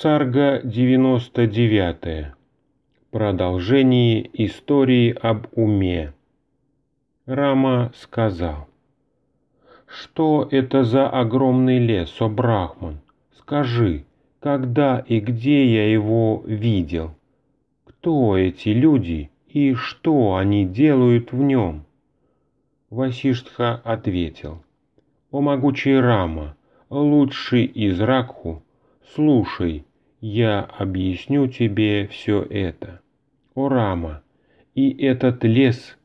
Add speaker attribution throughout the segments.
Speaker 1: Сарга 99. Продолжение истории об уме. Рама сказал. «Что это за огромный лес, о Брахман? Скажи, когда и где я его видел? Кто эти люди и что они делают в нем?» Васиштха ответил. «О могучий Рама, лучший из Ракху, «Слушай, я объясню тебе все это. О Рама. и этот лес,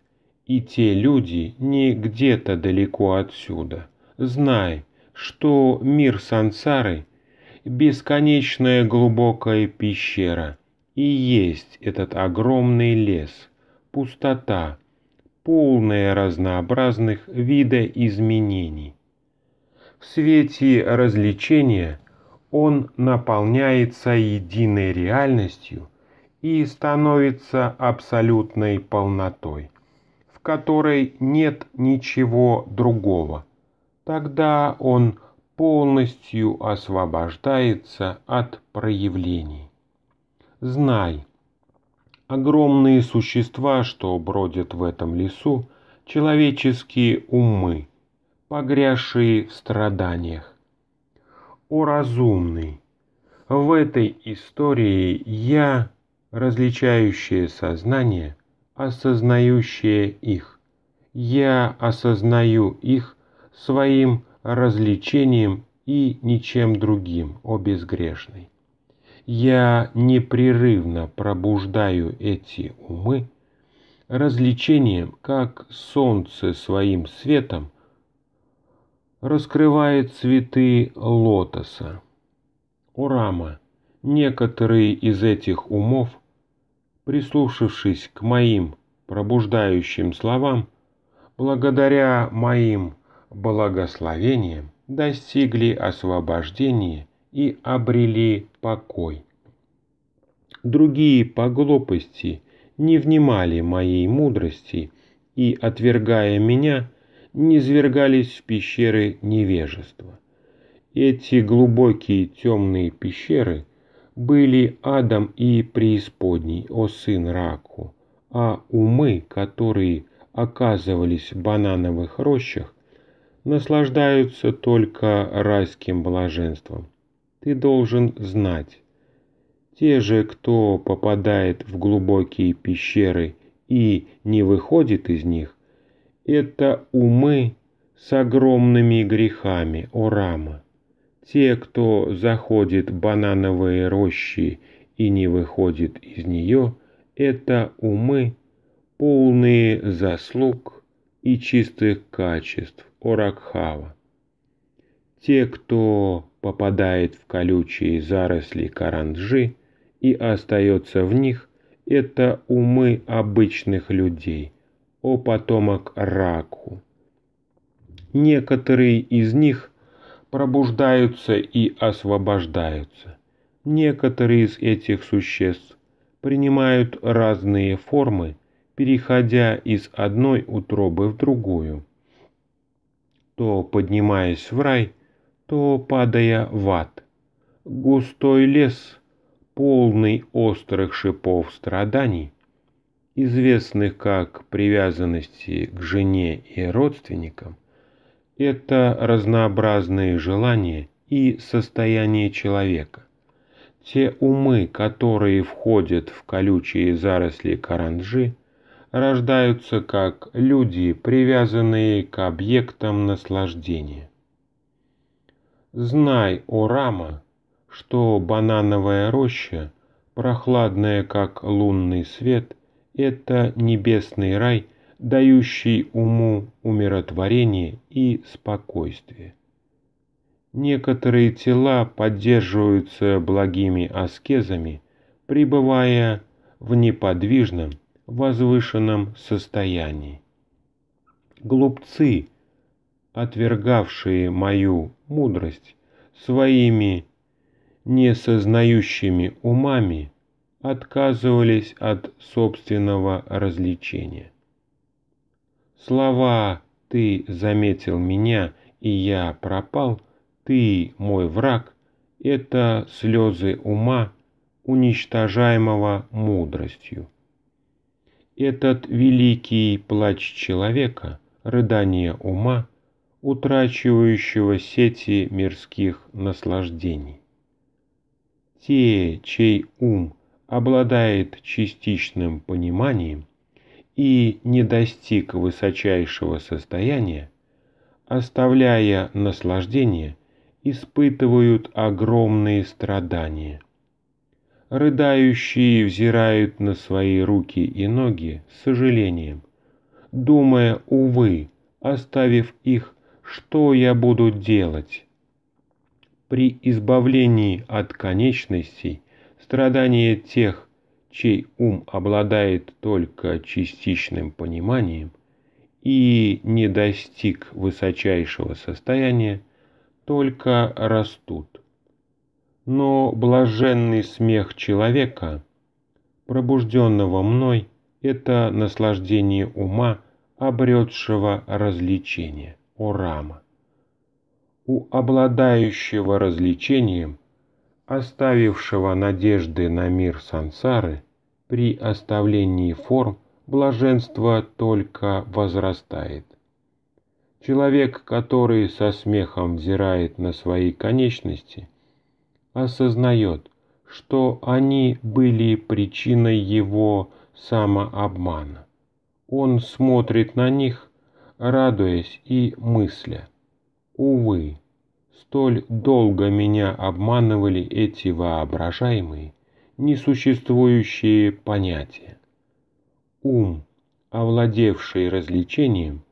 Speaker 1: и те люди не где-то далеко отсюда. Знай, что мир сансары — бесконечная глубокая пещера, и есть этот огромный лес, пустота, полная разнообразных видоизменений. В свете развлечения — он наполняется единой реальностью и становится абсолютной полнотой, в которой нет ничего другого. Тогда он полностью освобождается от проявлений. Знай, огромные существа, что бродят в этом лесу, человеческие умы, погрязшие в страданиях о разумный. В этой истории я, различающее сознание, осознающее их. Я осознаю их своим развлечением и ничем другим, о безгрешный. Я непрерывно пробуждаю эти умы развлечением, как солнце своим светом раскрывает цветы лотоса. У Урама, некоторые из этих умов, прислушавшись к моим пробуждающим словам, благодаря моим благословениям, достигли освобождения и обрели покой. Другие по глупости не внимали моей мудрости и, отвергая меня, низвергались в пещеры невежества. Эти глубокие темные пещеры были адом и преисподней, о сын Раку, а умы, которые оказывались в банановых рощах, наслаждаются только райским блаженством. Ты должен знать, те же, кто попадает в глубокие пещеры и не выходит из них, это умы с огромными грехами о Рама. Те, кто заходит в банановые рощи и не выходит из нее, это умы, полные заслуг и чистых качеств о Ракхава. Те, кто попадает в колючие заросли Каранджи и остается в них, это умы обычных людей – о потомок Раку. Некоторые из них пробуждаются и освобождаются. Некоторые из этих существ принимают разные формы, переходя из одной утробы в другую, то поднимаясь в рай, то падая в ад. Густой лес, полный острых шипов страданий, известных как привязанности к жене и родственникам, это разнообразные желания и состояние человека. Те умы, которые входят в колючие заросли каранджи, рождаются как люди, привязанные к объектам наслаждения. Знай, о Рама, что банановая роща, прохладная как лунный свет – это небесный рай, дающий уму умиротворение и спокойствие. Некоторые тела поддерживаются благими аскезами, пребывая в неподвижном, возвышенном состоянии. Глупцы, отвергавшие мою мудрость, своими несознающими умами – отказывались от собственного развлечения. Слова «ты заметил меня и я пропал», «ты мой враг» — это слезы ума, уничтожаемого мудростью. Этот великий плач человека, рыдание ума, утрачивающего сети мирских наслаждений. Те, чей ум обладает частичным пониманием и не достиг высочайшего состояния, оставляя наслаждение, испытывают огромные страдания. Рыдающие взирают на свои руки и ноги с сожалением, думая, увы, оставив их, что я буду делать? При избавлении от конечностей Страдания тех, чей ум обладает только частичным пониманием и не достиг высочайшего состояния, только растут. Но блаженный смех человека, пробужденного мной, это наслаждение ума, обретшего развлечение, Урама. У обладающего развлечением – оставившего надежды на мир сансары, при оставлении форм блаженство только возрастает. Человек, который со смехом взирает на свои конечности, осознает, что они были причиной его самообмана. Он смотрит на них, радуясь и мысля. Увы, Столь долго меня обманывали эти воображаемые, несуществующие понятия. Ум, овладевший развлечением,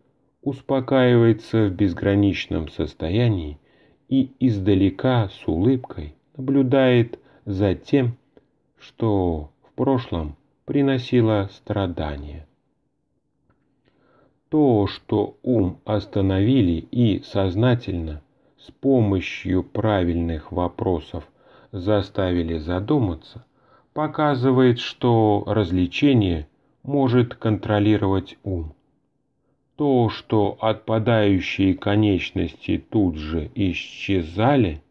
Speaker 1: успокаивается в безграничном состоянии и издалека с улыбкой наблюдает за тем, что в прошлом приносило страдания. То, что ум остановили и сознательно с помощью правильных вопросов заставили задуматься, показывает, что развлечение может контролировать ум. То, что отпадающие конечности тут же исчезали,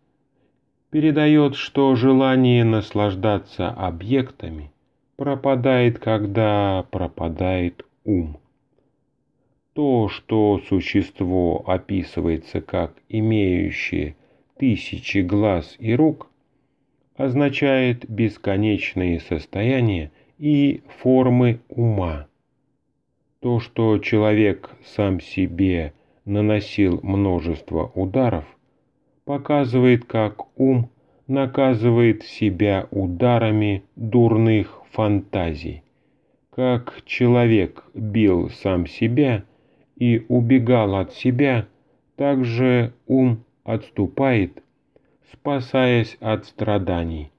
Speaker 1: передает, что желание наслаждаться объектами пропадает, когда пропадает ум. То, что существо описывается как имеющее тысячи глаз и рук, означает бесконечные состояния и формы ума. То, что человек сам себе наносил множество ударов, показывает, как ум наказывает себя ударами дурных фантазий, как человек бил сам себя – и убегал от себя, так же ум отступает, спасаясь от страданий,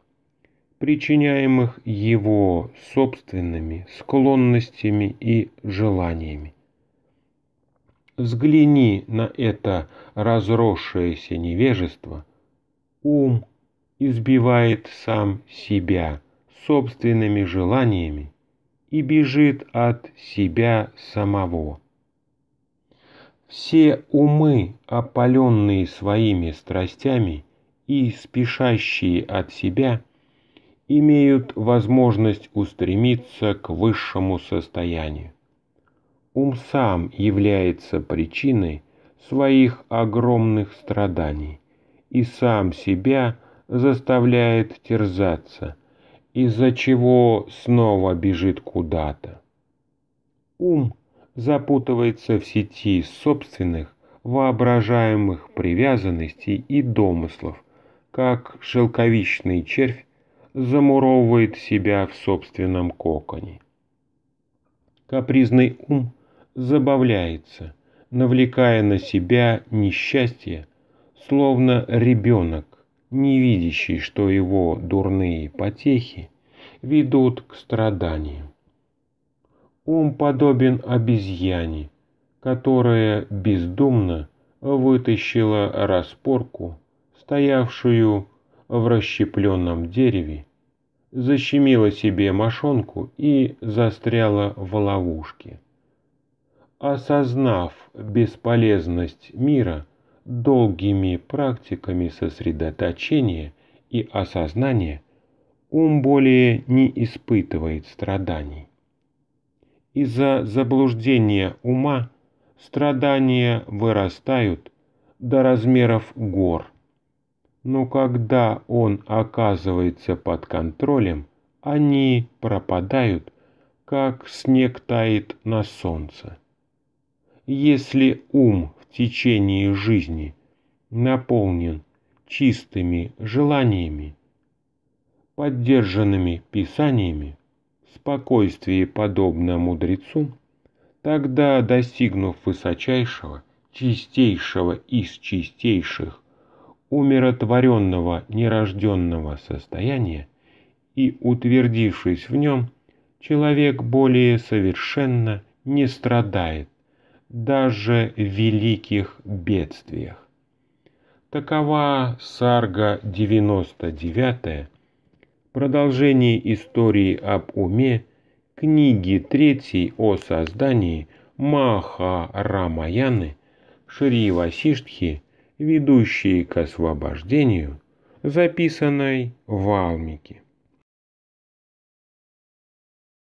Speaker 1: причиняемых его собственными склонностями и желаниями. Взгляни на это разросшееся невежество. Ум избивает сам себя собственными желаниями и бежит от себя самого. Все умы, опаленные своими страстями и спешащие от себя, имеют возможность устремиться к высшему состоянию. Ум сам является причиной своих огромных страданий и сам себя заставляет терзаться, из-за чего снова бежит куда-то. Ум – запутывается в сети собственных, воображаемых привязанностей и домыслов, как шелковичный червь замуровывает себя в собственном коконе. Капризный ум забавляется, навлекая на себя несчастье, словно ребенок, не видящий, что его дурные потехи ведут к страданиям. Он подобен обезьяне, которая бездумно вытащила распорку, стоявшую в расщепленном дереве, защемила себе мошонку и застряла в ловушке. Осознав бесполезность мира долгими практиками сосредоточения и осознания, ум более не испытывает страданий из-за заблуждения ума страдания вырастают до размеров гор. Но когда он оказывается под контролем, они пропадают, как снег тает на солнце. Если ум в течение жизни наполнен чистыми желаниями, поддержанными писаниями, спокойствии подобно мудрецу, тогда, достигнув высочайшего, чистейшего из чистейших, умиротворенного нерожденного состояния и утвердившись в нем, человек более совершенно не страдает даже в великих бедствиях. Такова сарга 99 Продолжение истории об уме, книги третьей о создании Маха Рамаяны, Шри Васиштхи, ведущей к освобождению, записанной в Алмике.